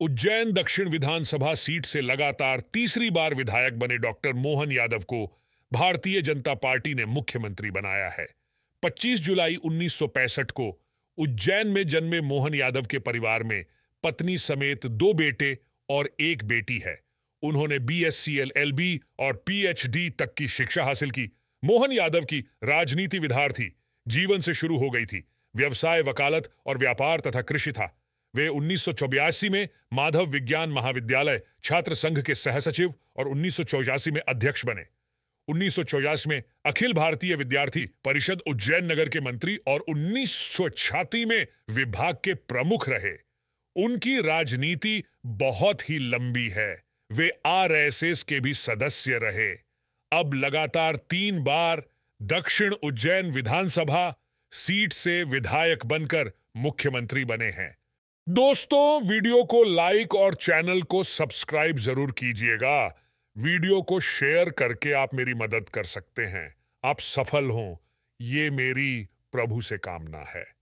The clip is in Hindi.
उज्जैन दक्षिण विधानसभा सीट से लगातार तीसरी बार विधायक बने डॉक्टर मोहन यादव को भारतीय जनता पार्टी ने मुख्यमंत्री बनाया है 25 जुलाई 1965 को उज्जैन में जन्मे मोहन यादव के परिवार में पत्नी समेत दो बेटे और एक बेटी है उन्होंने B S C L L B और पीएचडी तक की शिक्षा हासिल की मोहन यादव की राजनीति विधार थी जीवन से शुरू हो गई थी व्यवसाय वकालत और व्यापार तथा कृषि था वे उन्नीस में माधव विज्ञान महाविद्यालय छात्र संघ के सहसचिव और उन्नीस में अध्यक्ष बने उन्नीस में अखिल भारतीय विद्यार्थी परिषद उज्जैन नगर के मंत्री और उन्नीस में विभाग के प्रमुख रहे उनकी राजनीति बहुत ही लंबी है वे आरएसएस के भी सदस्य रहे अब लगातार तीन बार दक्षिण उज्जैन विधानसभा सीट से विधायक बनकर मुख्यमंत्री बने हैं दोस्तों वीडियो को लाइक और चैनल को सब्सक्राइब जरूर कीजिएगा वीडियो को शेयर करके आप मेरी मदद कर सकते हैं आप सफल हों ये मेरी प्रभु से कामना है